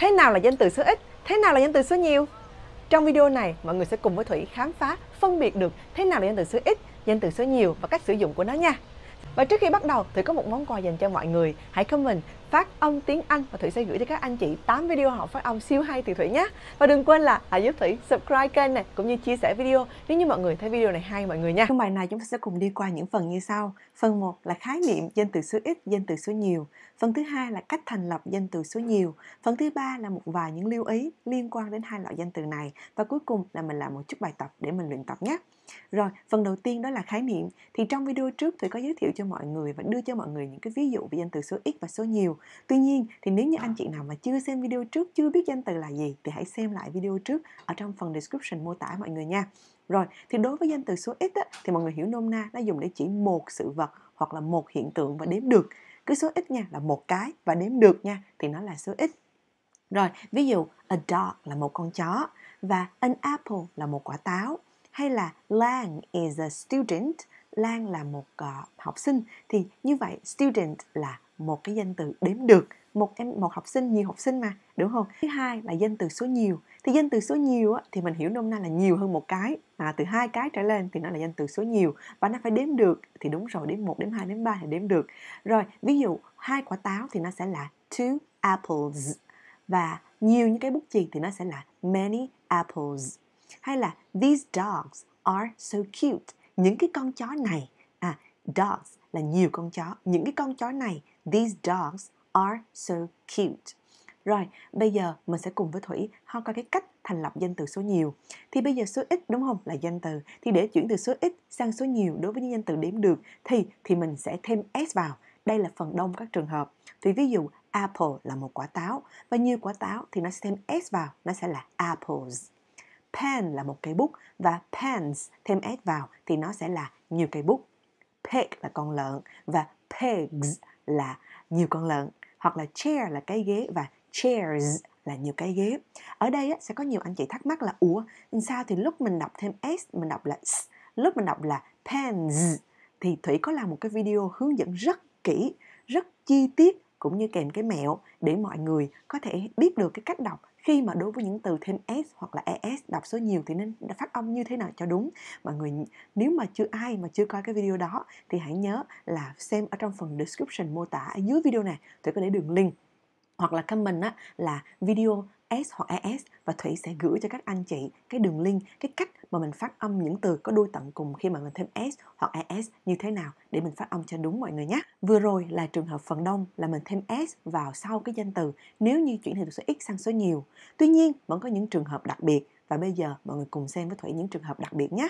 Thế nào là danh từ số ít? Thế nào là danh từ số nhiều? Trong video này, mọi người sẽ cùng với Thủy khám phá, phân biệt được thế nào là danh từ số ít, danh từ số nhiều và cách sử dụng của nó nha. Và trước khi bắt đầu thì có một món quà dành cho mọi người. Hãy comment phát âm tiếng Anh và Thủy sẽ gửi cho các anh chị 8 video học phát âm siêu hay từ Thủy nhé. Và đừng quên là hãy giúp Thủy subscribe kênh này cũng như chia sẻ video nếu như mọi người thấy video này hay mọi người nha. Trong bài này chúng ta sẽ cùng đi qua những phần như sau. Phần 1 là khái niệm danh từ số ít, danh từ số nhiều. Phần thứ hai là cách thành lập danh từ số nhiều. Phần thứ ba là một vài những lưu ý liên quan đến hai loại danh từ này và cuối cùng là mình làm một chút bài tập để mình luyện tập nhé. Rồi, phần đầu tiên đó là khái niệm. Thì trong video trước tôi có giới thiệu cho mọi người và đưa cho mọi người những cái ví dụ về danh từ số ít và số nhiều. Tuy nhiên thì nếu như anh chị nào mà chưa xem video trước, chưa biết danh từ là gì thì hãy xem lại video trước ở trong phần description mô tả mọi người nha. Rồi, thì đối với danh từ số ít á, thì mọi người hiểu nôm na nó dùng để chỉ một sự vật hoặc là một hiện tượng và đếm được. Cứ số ít nha là một cái và đếm được nha thì nó là số ít. Rồi, ví dụ a dog là một con chó và an apple là một quả táo hay là Lang is a student, Lang là một uh, học sinh thì như vậy student là một cái danh từ đếm được một em một học sinh nhiều học sinh mà đúng không thứ hai là danh từ số nhiều thì danh từ số nhiều á, thì mình hiểu nôm na là nhiều hơn một cái à, từ hai cái trở lên thì nó là danh từ số nhiều và nó phải đếm được thì đúng rồi đếm một đếm hai đếm ba thì đếm được rồi ví dụ hai quả táo thì nó sẽ là two apples và nhiều những cái bút chì thì nó sẽ là many apples hay là these dogs are so cute những cái con chó này à dogs là nhiều con chó những cái con chó này these dogs are so cute rồi, bây giờ mình sẽ cùng với Thủy ho coi cái cách thành lập danh từ số nhiều. Thì bây giờ số ít đúng không là danh từ. Thì để chuyển từ số ít sang số nhiều đối với những danh từ đếm được thì thì mình sẽ thêm s vào. Đây là phần đông các trường hợp. Thì ví dụ apple là một quả táo và nhiều quả táo thì nó sẽ thêm s vào, nó sẽ là apples. Pen là một cây bút và pens thêm s vào thì nó sẽ là nhiều cây bút. Pig là con lợn và pigs là nhiều con lợn hoặc là chair là cái ghế và chairs là nhiều cái ghế. Ở đây á, sẽ có nhiều anh chị thắc mắc là ủa sao thì lúc mình đọc thêm s mình đọc là s, lúc mình đọc là pens thì Thủy có làm một cái video hướng dẫn rất kỹ, rất chi tiết cũng như kèm cái mẹo để mọi người có thể biết được cái cách đọc khi mà đối với những từ thêm s hoặc là es đọc số nhiều thì nên phát âm như thế nào cho đúng mọi người nếu mà chưa ai mà chưa coi cái video đó thì hãy nhớ là xem ở trong phần description mô tả ở dưới video này tôi có để đường link hoặc là comment á, là video S hoặc ES và Thủy sẽ gửi cho các anh chị cái đường link, cái cách mà mình phát âm những từ có đuôi tận cùng khi mà mình thêm S hoặc ES như thế nào để mình phát âm cho đúng mọi người nhé. Vừa rồi là trường hợp phần đông là mình thêm S vào sau cái danh từ nếu như chuyển từ số ít sang số nhiều. Tuy nhiên vẫn có những trường hợp đặc biệt và bây giờ mọi người cùng xem với Thủy những trường hợp đặc biệt nhé.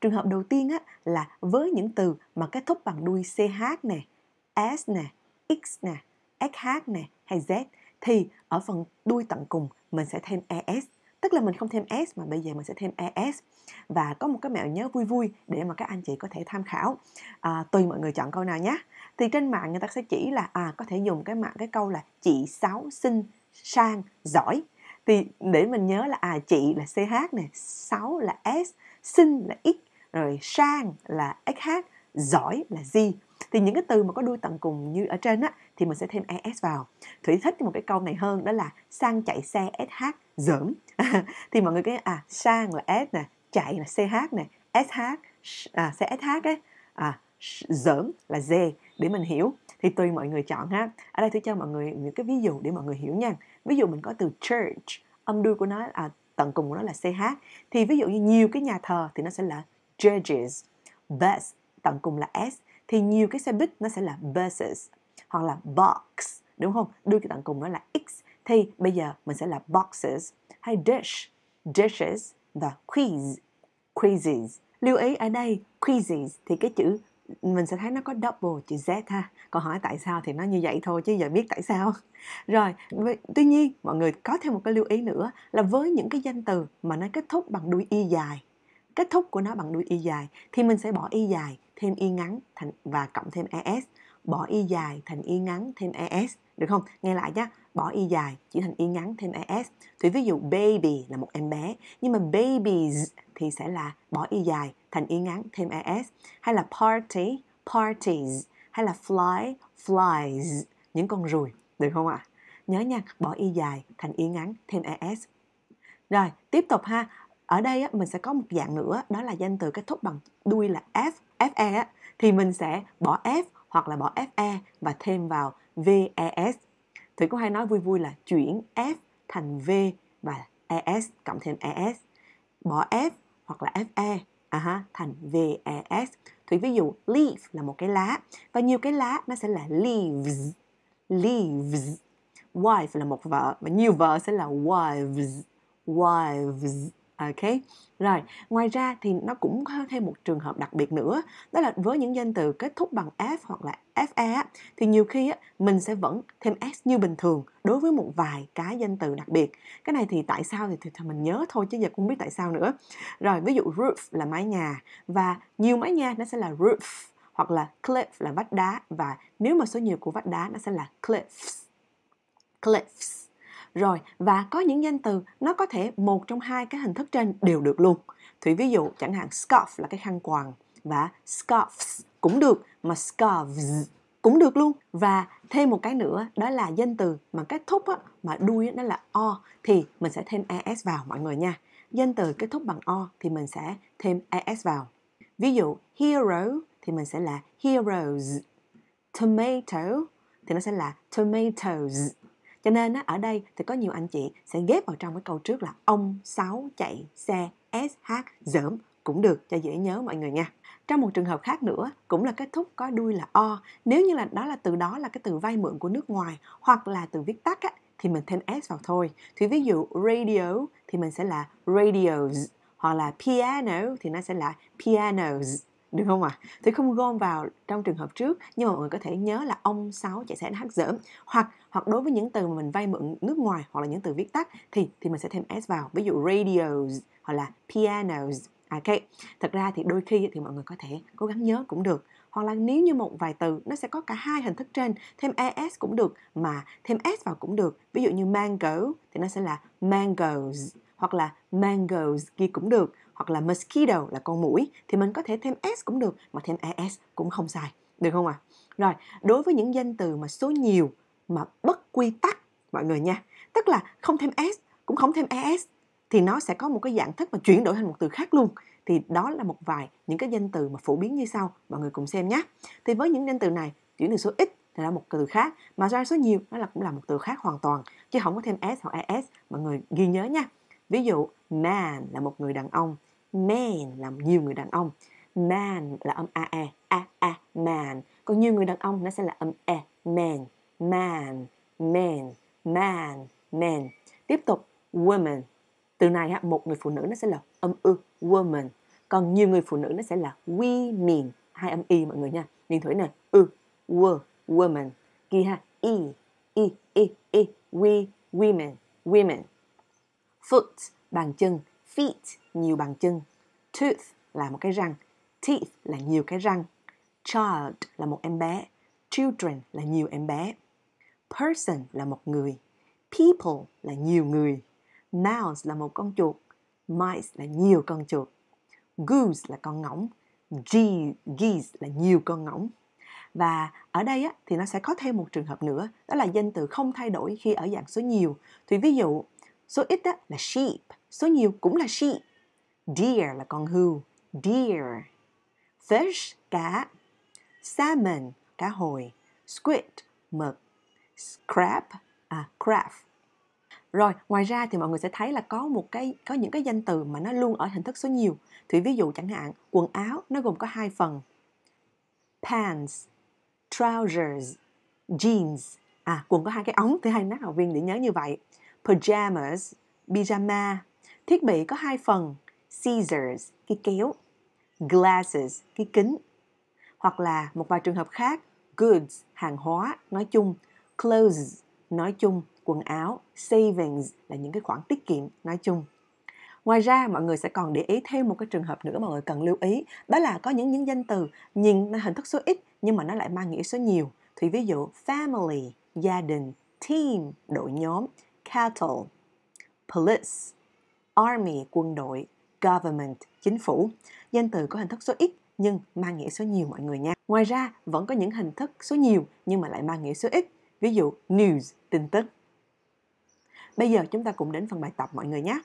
Trường hợp đầu tiên á, là với những từ mà kết thúc bằng đuôi CH nè, S nè, X nè, XH nè hay Z thì ở phần đuôi tận cùng mình sẽ thêm es tức là mình không thêm s mà bây giờ mình sẽ thêm es và có một cái mẹo nhớ vui vui để mà các anh chị có thể tham khảo à, tùy mọi người chọn câu nào nhé thì trên mạng người ta sẽ chỉ là à có thể dùng cái mạng cái câu là chị sáu xinh sang giỏi thì để mình nhớ là à chị là ch này sáu là s xinh là x rồi sang là xh giỏi là gì thì những cái từ mà có đuôi tận cùng như ở trên á thì mình sẽ thêm es vào thủy thích một cái câu này hơn đó là sang chạy xe sh dởm thì mọi người cái à sang là s nè chạy là ch nè sh à, sẽ sh ấy à, dởm là d để mình hiểu thì tùy mọi người chọn ha ở đây tôi cho mọi người những cái ví dụ để mọi người hiểu nha ví dụ mình có từ church âm đuôi của nó à, tận cùng của nó là ch thì ví dụ như nhiều cái nhà thờ thì nó sẽ là churches bus tận cùng là s thì nhiều cái xe buýt nó sẽ là buses hoặc là box đúng không đưa cái tận cùng nó là x thì bây giờ mình sẽ là boxes hay dish dishes và quiz quizzes lưu ý ở đây quizzes thì cái chữ mình sẽ thấy nó có double chữ z ha còn hỏi tại sao thì nó như vậy thôi chứ giờ biết tại sao rồi tuy nhiên mọi người có thêm một cái lưu ý nữa là với những cái danh từ mà nó kết thúc bằng đuôi y dài kết thúc của nó bằng đuôi y dài thì mình sẽ bỏ y dài thêm y ngắn thành và cộng thêm es bỏ y dài thành y ngắn thêm es được không nghe lại nhá bỏ y dài chỉ thành y ngắn thêm es thì ví dụ baby là một em bé nhưng mà babies thì sẽ là bỏ y dài thành y ngắn thêm es hay là party parties hay là fly flies những con ruồi được không ạ à? nhớ nha bỏ y dài thành y ngắn thêm es rồi tiếp tục ha ở đây á, mình sẽ có một dạng nữa đó là danh từ kết thúc bằng đuôi là s FE á, thì mình sẽ bỏ F hoặc là bỏ FE và thêm vào VES. Thủy cũng hay nói vui vui là chuyển F thành V và ES cộng thêm ES. Bỏ F hoặc là FE à ha, thành VES. Thủy ví dụ leaf là một cái lá và nhiều cái lá nó sẽ là leaves. Leaves. Wife là một vợ và nhiều vợ sẽ là wives. Wives Ok, rồi, ngoài ra thì nó cũng có thêm một trường hợp đặc biệt nữa Đó là với những danh từ kết thúc bằng F hoặc là fe Thì nhiều khi mình sẽ vẫn thêm S như bình thường đối với một vài cái danh từ đặc biệt Cái này thì tại sao thì, thì mình nhớ thôi chứ giờ cũng biết tại sao nữa Rồi, ví dụ roof là mái nhà Và nhiều mái nhà nó sẽ là roof Hoặc là cliff là vách đá Và nếu mà số nhiều của vách đá nó sẽ là cliffs Cliffs rồi và có những danh từ nó có thể một trong hai cái hình thức trên đều được luôn thủy ví dụ chẳng hạn scarf là cái khăn quàng và scarves cũng được mà scarves cũng được luôn và thêm một cái nữa đó là danh từ mà kết thúc á, mà đuôi nó là o thì mình sẽ thêm es vào mọi người nha danh từ kết thúc bằng o thì mình sẽ thêm es vào ví dụ hero thì mình sẽ là heroes tomato thì nó sẽ là tomatoes cho nên ở đây thì có nhiều anh chị sẽ ghép vào trong cái câu trước là ông sáu chạy xe sh dởm cũng được cho dễ nhớ mọi người nha trong một trường hợp khác nữa cũng là kết thúc có đuôi là o nếu như là đó là từ đó là cái từ vay mượn của nước ngoài hoặc là từ viết tắt á, thì mình thêm s vào thôi thì ví dụ radio thì mình sẽ là radios hoặc là piano thì nó sẽ là pianos được không ạ? À? Thì không gom vào trong trường hợp trước nhưng mà mọi người có thể nhớ là ông sáu chạy sẽ hát dởm hoặc hoặc đối với những từ mà mình vay mượn nước ngoài hoặc là những từ viết tắt thì thì mình sẽ thêm s vào ví dụ radios hoặc là pianos ok thật ra thì đôi khi thì mọi người có thể cố gắng nhớ cũng được hoặc là nếu như một vài từ nó sẽ có cả hai hình thức trên thêm es cũng được mà thêm s vào cũng được ví dụ như mango thì nó sẽ là mangoes hoặc là mangoes ghi cũng được hoặc là mosquito là con mũi thì mình có thể thêm s cũng được mà thêm es cũng không sai được không ạ à? rồi đối với những danh từ mà số nhiều mà bất quy tắc mọi người nha tức là không thêm s cũng không thêm es thì nó sẽ có một cái dạng thức mà chuyển đổi thành một từ khác luôn thì đó là một vài những cái danh từ mà phổ biến như sau mọi người cùng xem nhé thì với những danh từ này chuyển từ số ít thì là một từ khác mà ra số nhiều nó là cũng là một từ khác hoàn toàn chứ không có thêm s hoặc es mọi người ghi nhớ nha Ví dụ man là một người đàn ông, man là nhiều người đàn ông. Man là âm a e, a a man. Còn nhiều người đàn ông nó sẽ là âm e, man, man, man, man, man. Tiếp tục woman. Từ này ha, một người phụ nữ nó sẽ là âm ư woman. Còn nhiều người phụ nữ nó sẽ là women, hai âm y mọi người nha. Điền thủy nè, ư, wo, woman. Ghi ha, y, y, y, y, we, women, women foot bàn chân, feet nhiều bàn chân, tooth là một cái răng, teeth là nhiều cái răng, child là một em bé, children là nhiều em bé, person là một người, people là nhiều người, mouse là một con chuột, mice là nhiều con chuột, goose là con ngỗng, geese là nhiều con ngỗng. Và ở đây á, thì nó sẽ có thêm một trường hợp nữa, đó là danh từ không thay đổi khi ở dạng số nhiều. Thì ví dụ Số ít đó là sheep, số nhiều cũng là sheep. Deer là con hươu, deer. Fish, cá. Salmon, cá hồi. Squid, mực. Crab, à, crab. Rồi, ngoài ra thì mọi người sẽ thấy là có một cái có những cái danh từ mà nó luôn ở hình thức số nhiều. Thì ví dụ chẳng hạn, quần áo nó gồm có hai phần. Pants, trousers, jeans. À, quần có hai cái ống thì hai nát học viên để nhớ như vậy pajamas, pyjama. Thiết bị có hai phần, scissors, cái kéo, glasses, cái kính. Hoặc là một vài trường hợp khác, goods, hàng hóa, nói chung, clothes, nói chung, quần áo, savings là những cái khoản tiết kiệm nói chung. Ngoài ra mọi người sẽ còn để ý thêm một cái trường hợp nữa mọi người cần lưu ý đó là có những những danh từ nhìn hình thức số ít nhưng mà nó lại mang nghĩa số nhiều. Thì ví dụ family, gia đình, team, đội nhóm, cattle, police, army, quân đội, government, chính phủ. Danh từ có hình thức số ít nhưng mang nghĩa số nhiều mọi người nha. Ngoài ra, vẫn có những hình thức số nhiều nhưng mà lại mang nghĩa số ít. Ví dụ news, tin tức. Bây giờ chúng ta cùng đến phần bài tập mọi người nhé.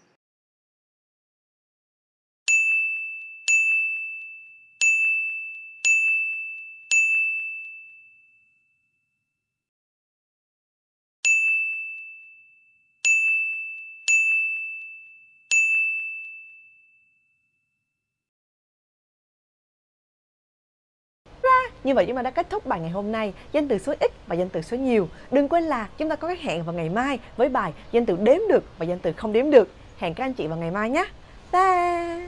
Như vậy chúng ta đã kết thúc bài ngày hôm nay danh từ số ít và danh từ số nhiều. Đừng quên là chúng ta có cái hẹn vào ngày mai với bài danh từ đếm được và danh từ không đếm được. Hẹn các anh chị vào ngày mai nhé. Bye.